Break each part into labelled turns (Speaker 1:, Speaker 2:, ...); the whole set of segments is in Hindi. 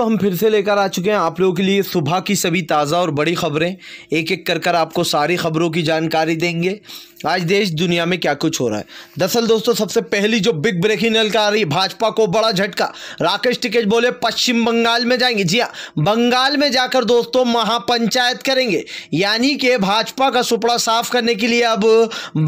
Speaker 1: तो हम फिर से लेकर आ चुके हैं आप लोगों के लिए सुबह की सभी ताज़ा और बड़ी खबरें एक एक कर कर आपको सारी खबरों की जानकारी देंगे आज देश दुनिया में क्या कुछ हो रहा है दरअसल दोस्तों सबसे पहली जो बिग ब्रेकिंग नल का आ रही है भाजपा को बड़ा झटका राकेश टिकेट बोले पश्चिम बंगाल में जाएंगे जी हाँ बंगाल में जाकर दोस्तों महापंचायत करेंगे यानी कि भाजपा का सुपड़ा साफ करने के लिए अब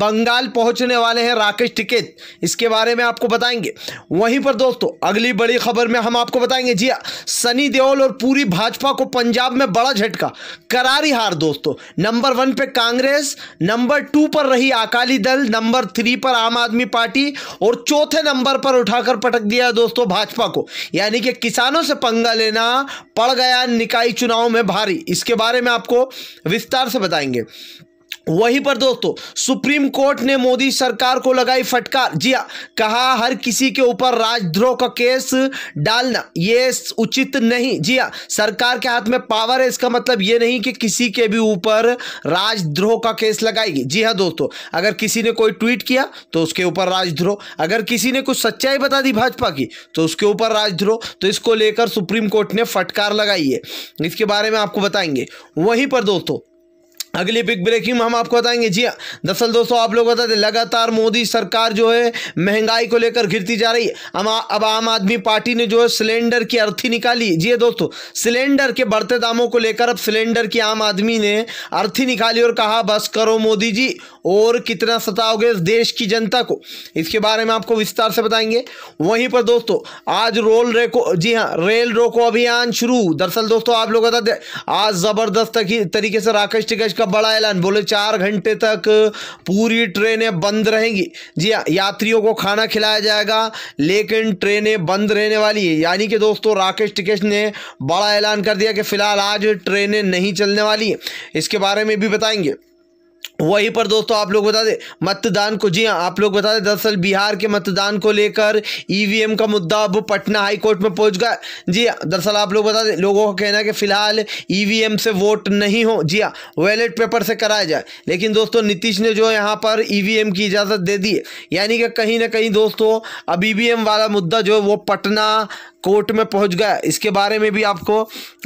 Speaker 1: बंगाल पहुंचने वाले हैं राकेश टिकेत इसके बारे में आपको बताएंगे वहीं पर दोस्तों अगली बड़ी खबर में हम आपको बताएंगे जी हाँ सनी देओल और पूरी भाजपा को पंजाब में बड़ा झटका करारी हार दोस्तों नंबर वन पे कांग्रेस नंबर टू पर रही अकाली दल नंबर थ्री पर आम आदमी पार्टी और चौथे नंबर पर उठाकर पटक दिया दोस्तों भाजपा को यानी कि किसानों से पंगा लेना पड़ गया निकाय चुनाव में भारी इसके बारे में आपको विस्तार से बताएंगे वहीं पर दोस्तों सुप्रीम कोर्ट ने मोदी सरकार को लगाई फटकार जी हाँ कहा हर किसी के ऊपर राजद्रोह का केस डालना ये उचित नहीं जी हाँ सरकार के हाथ में पावर है इसका मतलब ये नहीं कि किसी के भी ऊपर राजद्रोह का केस लगाएगी जी हाँ दोस्तों अगर किसी ने कोई ट्वीट किया तो उसके ऊपर राजद्रोह अगर किसी ने कुछ सच्चाई बता दी भाजपा की तो उसके ऊपर राजद्रोह तो इसको लेकर सुप्रीम कोर्ट ने फटकार लगाई है इसके बारे में आपको बताएंगे वहीं पर दोस्तों अगली बिग ब्रेकिंग में हम आपको बताएंगे जी हाँ। दरअसल दोस्तों आप लोग बताते लगातार मोदी सरकार जो है महंगाई को लेकर घिरती जा रही है अब आम आदमी पार्टी ने जो है सिलेंडर की अर्थी निकाली जी हाँ दोस्तों सिलेंडर के बढ़ते दामों को लेकर अब सिलेंडर की आम आदमी ने अर्थी निकाली और कहा बस करो मोदी जी और कितना सताओगे इस देश की जनता को इसके बारे में आपको विस्तार से बताएंगे वहीं पर दोस्तों आज रोल रेको जी हाँ रेल रोको अभियान शुरू दरअसल दोस्तों आप लोग बताते आज ज़बरदस्त तरीके से राकेश टिकेश का बड़ा ऐलान बोले चार घंटे तक पूरी ट्रेनें बंद रहेंगी जी हाँ यात्रियों को खाना खिलाया जाएगा लेकिन ट्रेनें बंद रहने वाली है यानी कि दोस्तों राकेश टिकेश ने बड़ा ऐलान कर दिया कि फ़िलहाल आज ट्रेनें नहीं चलने वाली है इसके बारे में भी बताएंगे वहीं पर दोस्तों आप लोग बता दें मतदान को जी हाँ आप लोग बता दें दरअसल बिहार के मतदान को लेकर ईवीएम e का मुद्दा अब पटना हाई कोर्ट में पहुंच गया जी हाँ दरअसल आप लोग बता दें लोगों का कहना है कि फिलहाल ईवीएम e से वोट नहीं हो जी हाँ वैलेट पेपर से कराया जाए लेकिन दोस्तों नीतीश ने जो यहाँ पर ईवीएम e की इजाज़त दे दी यानी कि कहीं ना कहीं दोस्तों अब ई वाला मुद्दा जो है वो पटना कोर्ट में पहुंच गया इसके बारे में भी आपको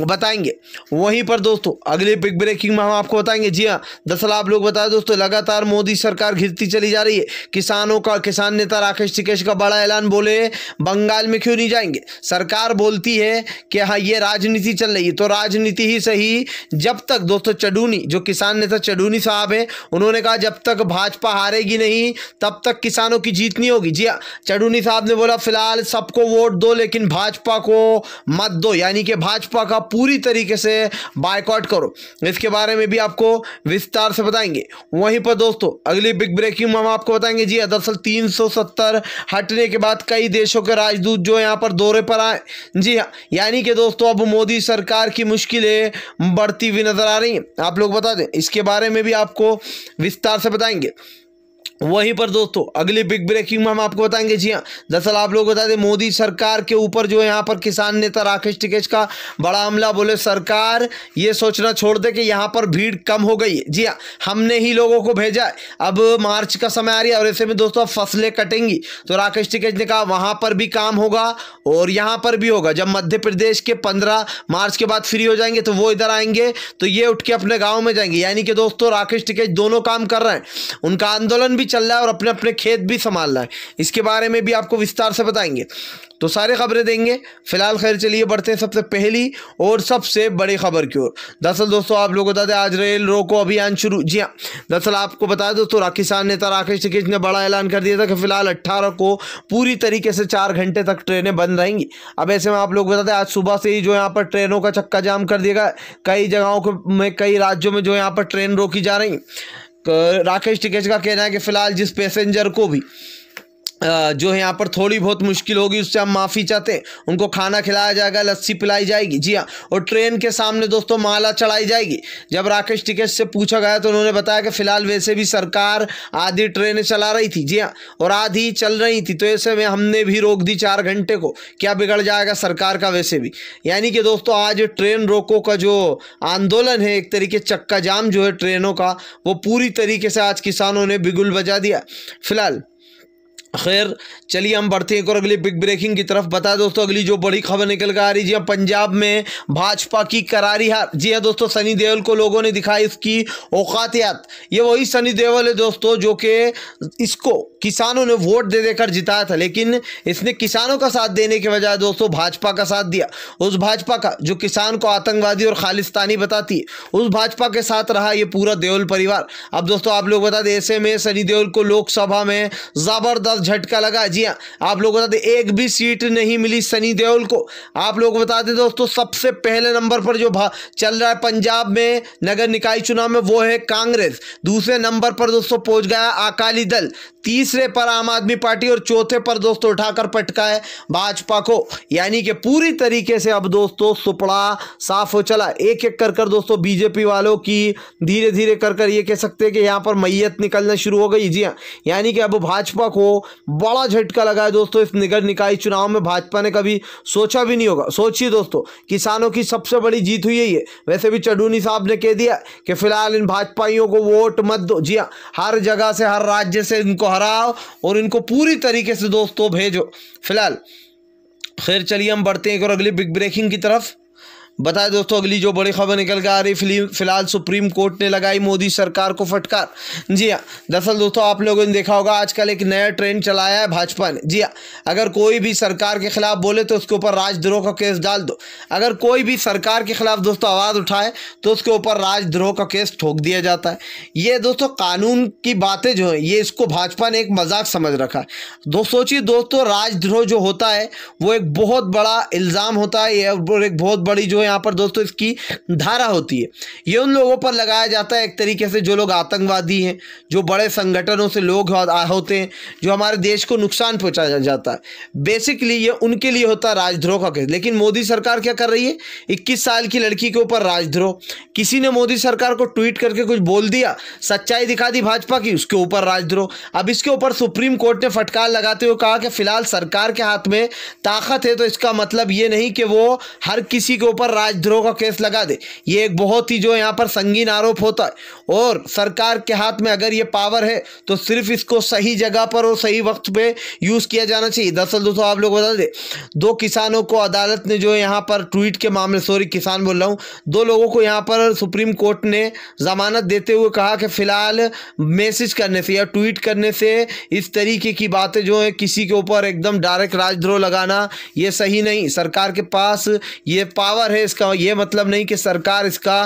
Speaker 1: बताएंगे वहीं पर दोस्तों अगले बिग ब्रेकिंग में हम आपको बताएंगे जी हाँ दरअसल आप लोग बता दोस्तों लगातार मोदी सरकार घिरती चली जा रही है किसानों का किसान नेता राकेश टिकेश का बड़ा ऐलान बोले बंगाल में क्यों नहीं जाएंगे सरकार बोलती है कि हाँ ये राजनीति चल रही है तो राजनीति ही सही जब तक दोस्तों चडूनी जो किसान नेता चडूनी साहब हैं उन्होंने कहा जब तक भाजपा हारेगी नहीं तब तक किसानों की जीत नहीं होगी जी हाँ, चडूनी साहब ने बोला फिलहाल सबको वोट दो लेकिन भाजपा को मत दो यानी कि भाजपा का पूरी तरीके से बायकॉट करो इसके बारे में भी आपको विस्तार से बताएंगे करेंगे वहीं पर दोस्तों अगली बिग ब्रेकिंग हम आपको बताएंगे जी हाँ, दरअसल 370 हटने के बाद कई देशों के राजदूत जो यहाँ पर दौरे पर आए जी हाँ, यानी कि दोस्तों अब मोदी सरकार की मुश्किलें बढ़ती हुई नजर आ रही हैं आप लोग बता दें इसके बारे में भी आपको विस्तार से बताएंगे वहीं पर दोस्तों अगली बिग ब्रेकिंग में हम आपको बताएंगे जी हाँ दरअसल आप लोग बता दें मोदी सरकार के ऊपर जो यहाँ पर किसान नेता राकेश टिकेश का बड़ा हमला बोले सरकार ये सोचना छोड़ दे कि यहाँ पर भीड़ कम हो गई जी हाँ हमने ही लोगों को भेजा अब मार्च का समय आ रही है और ऐसे में दोस्तों अब फसलें कटेंगी तो राकेश टिकेश ने कहा वहाँ पर भी काम होगा और यहाँ पर भी होगा जब मध्य प्रदेश के पंद्रह मार्च के बाद फ्री हो जाएंगे तो वो इधर आएंगे तो ये उठ के अपने गाँव में जाएंगे यानी कि दोस्तों राकेश टिकेश दोनों काम कर रहे हैं उनका आंदोलन भी भी चल रहा है और अपने अपने खेत भी संभाल रहा है इसके बारे में भी आपको विस्तार से बताएंगे तो सारे खबरें देंगे फिलहाल खैर चलिए बढ़ते हैं सबसे पहली और सबसे बड़ी खबर की ओर दरअसल दोस्तों आप लोग बता दें आज रेल रोको अभियान शुरू जी हाँ दरअसल आपको बता दें दोस्तों पाकिस्तान नेता राकेश टिकेश ने बड़ा ऐलान कर दिया था कि फिलहाल अट्ठारह को पूरी तरीके से चार घंटे तक ट्रेनें बंद रहेंगी अब ऐसे में आप लोग बता दें आज सुबह से ही जो यहाँ पर ट्रेनों का चक्का जाम कर दिएगा कई जगहों में कई राज्यों में जो यहाँ पर ट्रेन रोकी जा रही राकेश टिकेश का कहना है कि फिलहाल जिस पैसेंजर को भी जो है यहाँ पर थोड़ी बहुत मुश्किल होगी उससे हम माफ़ी चाहते हैं उनको खाना खिलाया जाएगा लस्सी पिलाई जाएगी जी हाँ और ट्रेन के सामने दोस्तों माला चढ़ाई जाएगी जब राकेश टिकेट से पूछा गया तो उन्होंने बताया कि फ़िलहाल वैसे भी सरकार आधी ट्रेनें चला रही थी जी हाँ और आधी चल रही थी तो ऐसे में हमने भी रोक दी चार घंटे को क्या बिगड़ जाएगा सरकार का वैसे भी यानी कि दोस्तों आज ट्रेन रोको का जो आंदोलन है एक तरीके चक्का जाम जो है ट्रेनों का वो पूरी तरीके से आज किसानों ने बिगुल बजा दिया फिलहाल खैर चलिए हम बढ़ते हैं एक और अगली बिग ब्रेकिंग की तरफ बता दोस्तों अगली जो बड़ी खबर निकल कर आ रही है हाँ, पंजाब में भाजपा की करारी हार जी हाँ दोस्तों सनी देओल को लोगों ने दिखाई इसकी औकातियात ये वही सनी देओल है दोस्तों जो कि इसको किसानों ने वोट दे देकर जिताया था लेकिन इसने किसानों का साथ देने के बजाय दोस्तों भाजपा का साथ दिया उस भाजपा का जो किसान को आतंकवादी और खालिस्तानी बताती है उस भाजपा के साथ रहा ये पूरा देओल परिवार अब दोस्तों आप लोग बता दें ऐसे में सनी देओल को लोकसभा में ज़बरदस्त झटका लगा जी हाँ आप लोग बता दें एक भी सीट नहीं मिली सनी देओल को आप लोग बता दें दोस्तों सबसे पहले नंबर पर जो चल रहा है पंजाब में नगर निकाय चुनाव में वो है कांग्रेस दूसरे नंबर पर दोस्तों पहुंच गया अकाली दल तीसरे पर आम आदमी पार्टी और चौथे पर दोस्तों उठाकर पटका है भाजपा को यानी कि पूरी तरीके से अब दोस्तों सुपड़ा साफ हो चला एक एक कर कर दोस्तों बीजेपी वालों की धीरे धीरे कर कर ये कह सकते हैं कि यहाँ पर मैयत निकलना शुरू हो गई जी हाँ यानी कि अब भाजपा को बड़ा झटका लगा है दोस्तों इस निगर निकाय चुनाव में भाजपा ने कभी सोचा भी नहीं होगा सोचिए दोस्तों किसानों की सबसे बड़ी जीत हुई है ये वैसे भी चडूनी साहब ने कह दिया कि फिलहाल इन भाजपाइयों को वोट मत दो जी हाँ हर जगह से हर राज्य से इनको दोहराओ और इनको पूरी तरीके से दोस्तों भेजो फिलहाल खैर चलिए हम बढ़ते हैं एक और अगली बिग ब्रेकिंग की तरफ बताए दोस्तों अगली जो बड़ी खबर निकल कर आ रही फिल्म फिलहाल सुप्रीम कोर्ट ने लगाई मोदी सरकार को फटकार जी हाँ दरअसल दोस्तों आप लोगों ने देखा होगा आजकल एक नया ट्रेंड चलाया है भाजपा ने जी हाँ अगर कोई भी सरकार के खिलाफ बोले तो उसके ऊपर राजद्रोह का केस डाल दो अगर कोई भी सरकार के खिलाफ दोस्तों आवाज़ उठाए तो उसके ऊपर राजद्रोह का केस ठोक दिया जाता है ये दोस्तों कानून की बातें जो हैं ये इसको भाजपा ने एक मजाक समझ रखा है दो सोचिए दोस्तों राजद्रोह जो होता है वो एक बहुत बड़ा इल्ज़ाम होता है और एक बहुत बड़ी जो है यहाँ पर दोस्तों इसकी धारा होती है ये उन लोगों पर लगाया जाता है एक तरीके से जो लोग आतंकवादी हैं जो बड़े संगठनों से लोग होते हैं जो हमारे देश को नुकसान पहुँचाया जाता है बेसिकली ये उनके लिए होता है राजद्रोह का केस लेकिन मोदी सरकार क्या कर रही है इक्कीस साल की लड़की के ऊपर राजद्रोह किसी ने मोदी सरकार को ट्वीट करके कुछ बोल दिया सच्चाई दिखा दी भाजपा की उसके ऊपर राजद्रोह अब इसके ऊपर सुप्रीम कोर्ट ने फटकार लगाते हुए कहा कि फिलहाल सरकार के हाथ में ताकत है तो इसका मतलब ये नहीं कि वो हर किसी के ऊपर राजद्रोह का केस लगा दे ये एक बहुत ही जो यहाँ पर संगीन आरोप होता है और सरकार के हाथ में अगर ये पावर है तो सिर्फ इसको सही जगह पर और सही वक्त पे यूज़ किया जाना चाहिए दरअसल दोस्तों आप लोग बता दें दो किसानों को अदालत ने जो यहाँ पर ट्वीट के मामले सॉरी किसान बोल रहा हूँ दो लोगों को यहाँ पर सुप्रीम कोर्ट ने ज़मानत देते हुए कहा कि फ़िलहाल मैसेज करने से या ट्वीट करने से इस तरीके की बातें जो है किसी के ऊपर एकदम डायरेक्ट राजद्रोह लगाना ये सही नहीं सरकार के पास ये पावर है इसका ये मतलब नहीं कि सरकार इसका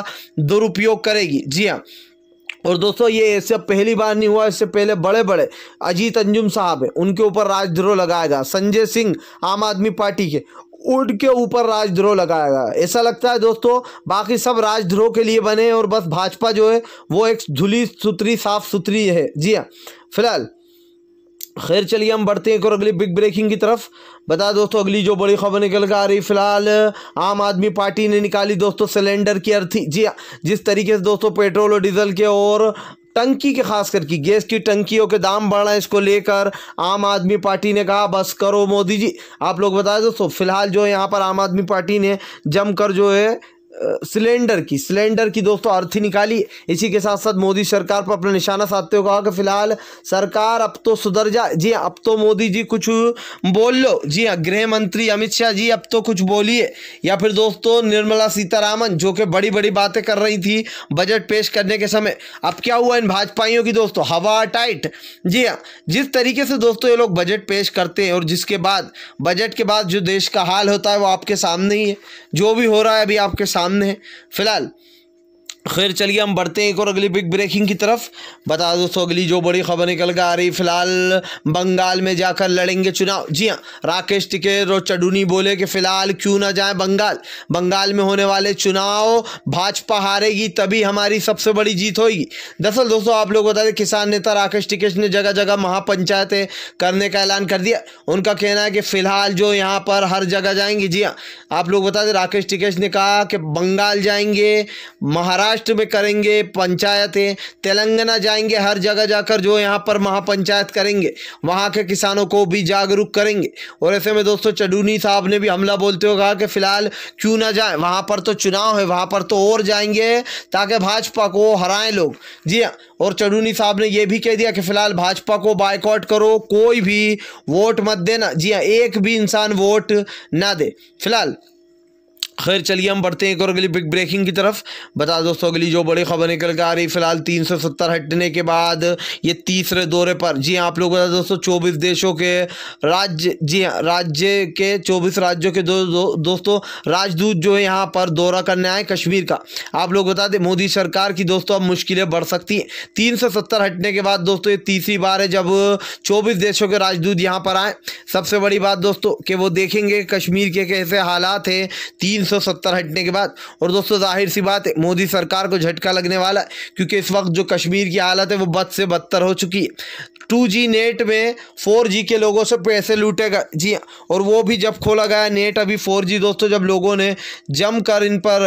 Speaker 1: दुरुपयोग करेगी जी हाँ और दोस्तों ये ऐसे पहली बार नहीं हुआ इससे पहले बड़े बड़े अजीत अंजुम साहब हैं उनके ऊपर राजद्रोह लगाया गया संजय सिंह आम आदमी पार्टी के उनके ऊपर राजद्रोह लगाया गया ऐसा लगता है दोस्तों बाकी सब राजद्रोह के लिए बने और बस भाजपा जो है वो एक धुली सुथरी साफ सुथरी है जी हाँ फिलहाल खैर चलिए हम बढ़ते हैं एक और अगली बिग ब्रेकिंग की तरफ बता दोस्तों अगली जो बड़ी खबर निकल कर आ रही फिलहाल आम आदमी पार्टी ने निकाली दोस्तों सिलेंडर की अर्थी जी हाँ, जिस तरीके से दोस्तों पेट्रोल और डीजल के और टंकी के खास करके गैस की टंकियों के दाम बढ़ रहे हैं इसको लेकर आम आदमी पार्टी ने कहा बस करो मोदी जी आप लोग बताए दोस्तों फिलहाल जो है यहाँ पर आम आदमी पार्टी ने जमकर जो है सिलेंडर की सिलेंडर की दोस्तों अर्थी निकाली इसी के साथ साथ मोदी सरकार पर अपना निशाना साधते हुए कहा कि फिलहाल सरकार अब तो सुधर जा जी हाँ, अब तो मोदी जी कुछ बोल लो जी हाँ गृह मंत्री अमित शाह जी अब तो कुछ बोलिए या फिर दोस्तों निर्मला सीतारामन जो कि बड़ी बड़ी बातें कर रही थी बजट पेश करने के समय अब क्या हुआ इन भाजपाइयों की दोस्तों हवा टाइट जी हाँ जिस तरीके से दोस्तों ये लोग बजट पेश करते हैं और जिसके बाद बजट के बाद जो देश का हाल होता है वो आपके सामने ही है जो भी हो रहा है अभी आपके सामने सामने है फिलहाल खैर चलिए हम बढ़ते हैं एक और अगली बिग ब्रेकिंग की तरफ बता दोस्तों अगली जो बड़ी खबर निकल कर आ रही फिलहाल बंगाल में जाकर लड़ेंगे चुनाव जी हाँ राकेश टिकेर और चडूनी बोले कि फिलहाल क्यों ना जाए बंगाल बंगाल में होने वाले चुनाव भाजपा हारेगी तभी हमारी सबसे बड़ी जीत होगी दरअसल दोस्तों आप लोग बता दें किसान नेता राकेश टिकेश ने जगह जगह महापंचायतें करने का ऐलान कर दिया उनका कहना है कि फिलहाल जो यहाँ पर हर जगह जाएंगे जी हाँ आप लोग बता दें राकेश टिकेश ने कहा कि बंगाल जाएंगे महाराष्ट्र महाराष्ट्र में करेंगे पंचायतें तेलंगाना जाएंगे हर जगह जाकर जो यहाँ पर महापंचायत करेंगे वहाँ के किसानों को भी जागरूक करेंगे और ऐसे में दोस्तों चडूनी साहब ने भी हमला बोलते हुए कहा कि फ़िलहाल क्यों ना जाए वहाँ पर तो चुनाव है वहाँ पर तो और जाएंगे ताकि भाजपा को हराएं लोग जी हाँ और चडूनी साहब ने यह भी कह दिया कि फ़िलहाल भाजपा को बाइकआउट करो कोई भी वोट मत देना जी हाँ एक भी इंसान वोट ना दे फिलहाल खैर चलिए हम बढ़ते हैं एक और अगली बिग ब्रेकिंग की तरफ बता दोस्तों अगली जो बड़ी खबर निकल के आ रही फिलहाल तीन सौ सत्तर हटने के बाद ये तीसरे दौरे पर जी हाँ, आप लोग बता दोस्तों चौबीस देशों के राज्य जी हाँ, राज्य के चौबीस राज्यों के दो, दो दोस्तों राजदूत जो है यहाँ पर दौरा करने आए कश्मीर का आप लोग बता दें मोदी सरकार की दोस्तों अब मुश्किलें बढ़ सकती हैं तीन सौ सत्तर हटने के बाद दोस्तों ये तीसरी बार है जब चौबीस देशों के राजदूत यहाँ पर आए सबसे बड़ी बात दोस्तों कि वो देखेंगे कश्मीर के कैसे हालात है तीन 370 हटने के बाद और दोस्तों जाहिर सी बात है मोदी सरकार को झटका लगने वाला क्योंकि इस वक्त जो कश्मीर की हालत है वो बद से बदतर हो चुकी है टू जी नेट में फोर जी के लोगों से पैसे लूटे जी हाँ, और वो भी जब खोला गया नेट अभी फोर जी दोस्तों जब लोगों ने जम कर इन पर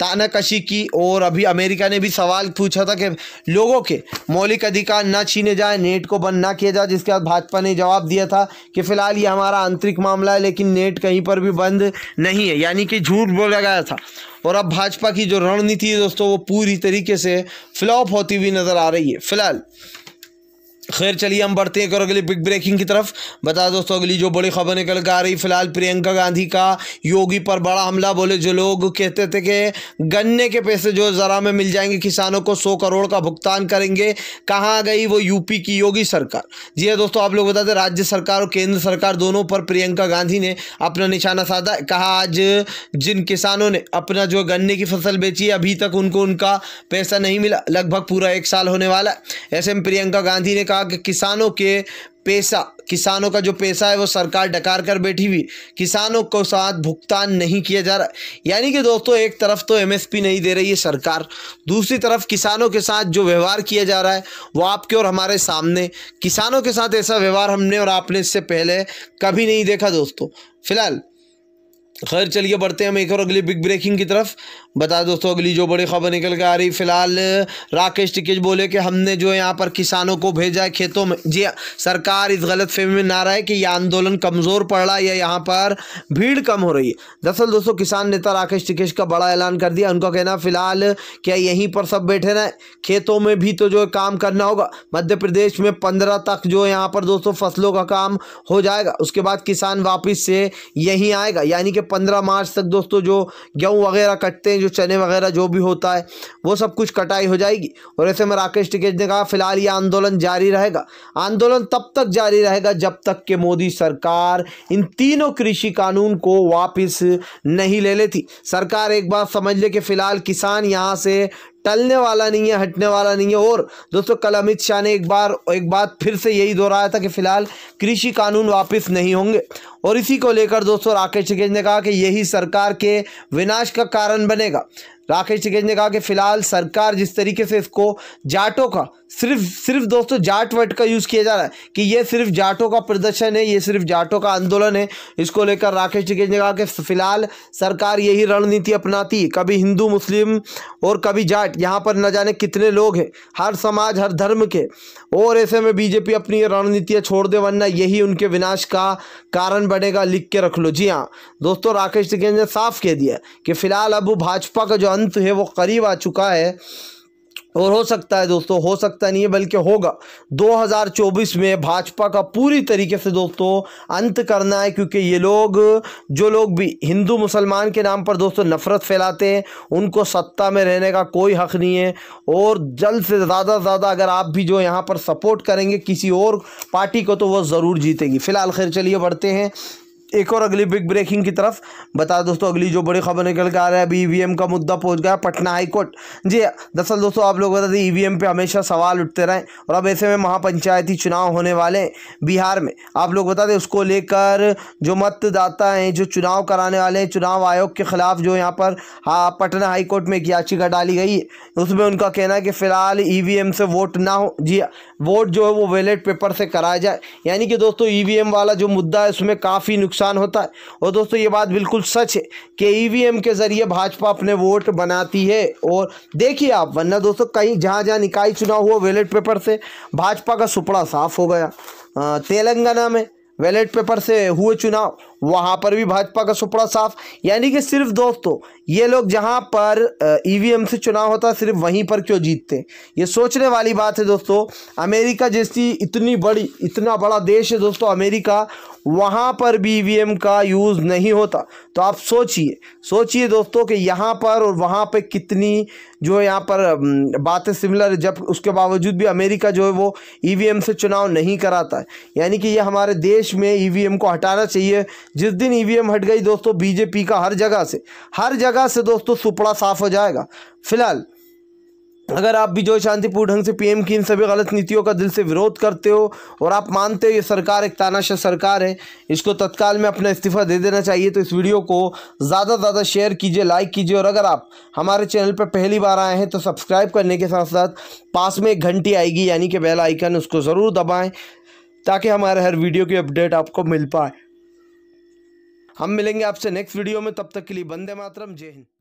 Speaker 1: तानाकशी की और अभी अमेरिका ने भी सवाल पूछा था कि लोगों के मौलिक अधिकार ना छीने जाए नेट को बंद ना किया जाए जिसके बाद भाजपा ने जवाब दिया था कि फिलहाल ये हमारा आंतरिक मामला है लेकिन नेट कहीं पर भी बंद नहीं है यानी कि झूठ बोला गया था और अब भाजपा की जो रणनीति है दोस्तों वो पूरी तरीके से फ्लॉप होती हुई नज़र आ रही है फिलहाल खैर चलिए हम बढ़ते हैं करो अगले बिग ब्रेकिंग की तरफ बता दोस्तों अगली जो बड़ी खबर निकल कर आ रही फिलहाल प्रियंका गांधी का योगी पर बड़ा हमला बोले जो लोग कहते थे कि गन्ने के पैसे जो ज़रा में मिल जाएंगे किसानों को सौ करोड़ का भुगतान करेंगे कहाँ गई वो यूपी की योगी सरकार जी हाँ दोस्तों आप लोग बताते राज्य सरकार और केंद्र सरकार दोनों पर प्रियंका गांधी ने अपना निशाना साधा कहा आज जिन किसानों ने अपना जो गन्ने की फसल बेची अभी तक उनको उनका पैसा नहीं मिला लगभग पूरा एक साल होने वाला ऐसे में प्रियंका गांधी ने कहा कि किसानों के पैसा किसानों का जो पैसा है वो सरकार डकार कर बैठी हुई किसानों को साथ भुगतान नहीं किया जा रहा यानी कि दोस्तों एक तरफ तो एमएसपी नहीं दे रही है सरकार दूसरी तरफ किसानों के साथ जो व्यवहार किया जा रहा है वो आपके और हमारे सामने किसानों के साथ ऐसा व्यवहार हमने और आपने इससे पहले कभी नहीं देखा दोस्तों फिलहाल खैर चलिए बढ़ते हैं हम एक और अगली बिग ब्रेकिंग की तरफ बता दोस्तों अगली जो बड़ी खबर निकल के आ रही फिलहाल राकेश टिकेज बोले कि हमने जो यहाँ पर किसानों को भेजा है खेतों में जी हाँ, सरकार इस गलत फहमी में ना रहा है कि यह आंदोलन कमज़ोर पड़ रहा है या यहाँ पर भीड़ कम हो रही है दरअसल दोस्तों किसान नेता राकेश टिकेश का बड़ा ऐलान कर दिया उनका कहना फिलहाल क्या यहीं पर सब बैठे रहें खेतों में भी तो जो काम करना होगा मध्य प्रदेश में पंद्रह तक जो यहाँ पर दोस्तों फसलों का काम हो जाएगा उसके बाद किसान वापस से यहीं आएगा यानी कि पंद्रह मार्च तक दोस्तों जो गेहूँ वगैरह कटते हैं जो चने वगैरह जो भी होता है वो सब कुछ कटाई हो जाएगी और ऐसे में राकेश टिकेट ने कहा फिलहाल ये आंदोलन जारी रहेगा आंदोलन तब तक जारी रहेगा जब तक कि मोदी सरकार इन तीनों कृषि कानून को वापस नहीं ले लेती सरकार एक बात समझ ले कि फिलहाल किसान यहाँ से टलने वाला नहीं है हटने वाला नहीं है और दोस्तों कल अमित शाह ने एक बार एक बात फिर से यही दोहराया था कि फिलहाल कृषि कानून वापस नहीं होंगे और इसी को लेकर दोस्तों राकेश टिकैत ने कहा कि यही सरकार के विनाश का कारण बनेगा राकेश टिकैत ने कहा कि फिलहाल सरकार जिस तरीके से इसको जाटों का सिर्फ सिर्फ दोस्तों जाट वर्ड का यूज़ किया जा रहा है कि ये सिर्फ जाटों का प्रदर्शन है ये सिर्फ जाटों का आंदोलन है इसको लेकर राकेश टिकैत ने कहा कि फिलहाल सरकार यही रणनीति अपनाती है कभी हिंदू मुस्लिम और कभी जाट यहाँ पर न जाने कितने लोग हैं हर समाज हर धर्म के और ऐसे में बीजेपी अपनी ये रणनीतियाँ छोड़ दे वरना यही उनके विनाश का कारण बनेगा लिख के रख लो जी हाँ दोस्तों राकेश टिकैत ने साफ कह दिया कि फिलहाल अब भाजपा का जो अंत है वो करीब आ चुका है और हो सकता है दोस्तों हो सकता नहीं है बल्कि होगा 2024 में भाजपा का पूरी तरीके से दोस्तों अंत करना है क्योंकि ये लोग जो लोग भी हिंदू मुसलमान के नाम पर दोस्तों नफ़रत फैलाते हैं उनको सत्ता में रहने का कोई हक़ नहीं है और जल्द से ज़्यादा से ज़्यादा अगर आप भी जो यहाँ पर सपोर्ट करेंगे किसी और पार्टी को तो वह ज़रूर जीतेगी फ़िलहाल खैर चलिए बढ़ते हैं एक और अगली बिग ब्रेकिंग की तरफ बता दोस्तों अगली जो बड़ी खबर निकल के आ रहा है अभी ईवीएम e का मुद्दा पहुंच गया पटना हाईकोर्ट जी हाँ, दरअसल दोस्तों आप लोग बताते ईवीएम e पे हमेशा सवाल उठते रहें और अब ऐसे में महापंचायती चुनाव होने वाले बिहार में आप लोग बता दें उसको लेकर जो मतदाता हैं जो चुनाव कराने वाले हैं चुनाव आयोग के खिलाफ जो यहाँ पर हाँ, पटना हाईकोर्ट में एक याचिका डाली गई है उसमें उनका कहना है कि फिलहाल ई e से वोट ना हो जी हाँ, वोट जो है वो वैलेट पेपर से कराया जाए यानी कि दोस्तों ईवीएम e वाला जो मुद्दा है उसमें काफ़ी नुकसान होता है और दोस्तों ये बात बिल्कुल सच है कि ईवीएम e के ज़रिए भाजपा अपने वोट बनाती है और देखिए आप वरना दोस्तों कहीं जहाँ जहाँ निकाय चुनाव हुआ वैलेट पेपर से भाजपा का सुपड़ा साफ हो गया तेलंगाना में वैलेट पेपर से हुए चुनाव वहाँ पर भी भाजपा का सुपड़ा साफ यानी कि सिर्फ दोस्तों ये लोग जहाँ पर ईवीएम e से चुनाव होता है सिर्फ वहीं पर क्यों जीतते ये सोचने वाली बात है दोस्तों अमेरिका जैसी इतनी बड़ी इतना बड़ा देश है दोस्तों अमेरिका वहाँ पर भी ईवीएम e का यूज़ नहीं होता तो आप सोचिए सोचिए दोस्तों कि यहाँ पर और वहाँ पर कितनी जो है यहाँ पर बातें सिमिलर है जब उसके बावजूद भी अमेरिका जो है वो ईवीएम e से चुनाव नहीं कराता है यानी कि ये हमारे देश में ईवीएम को हटाना चाहिए जिस दिन ईवीएम e हट गई दोस्तों बीजेपी का हर जगह से हर जगह से दोस्तों सुपड़ा साफ हो जाएगा फिलहाल अगर आप भी जो शांतिपूर्ण ढंग से पीएम की इन सभी गलत नीतियों का दिल से विरोध करते हो और आप मानते हो ये सरकार एक तानाशाह सरकार है इसको तत्काल में अपना इस्तीफा दे देना चाहिए तो इस वीडियो को ज़्यादा से ज़्यादा शेयर कीजिए लाइक कीजिए और अगर आप हमारे चैनल पर पहली बार आए हैं तो सब्सक्राइब करने के साथ साथ पास में एक घंटी आएगी यानी कि बेल आइकन उसको ज़रूर दबाएँ ताकि हमारे हर वीडियो की अपडेट आपको मिल पाए हम मिलेंगे आपसे नेक्स्ट वीडियो में तब तक के लिए बंदे मातरम जय हिंद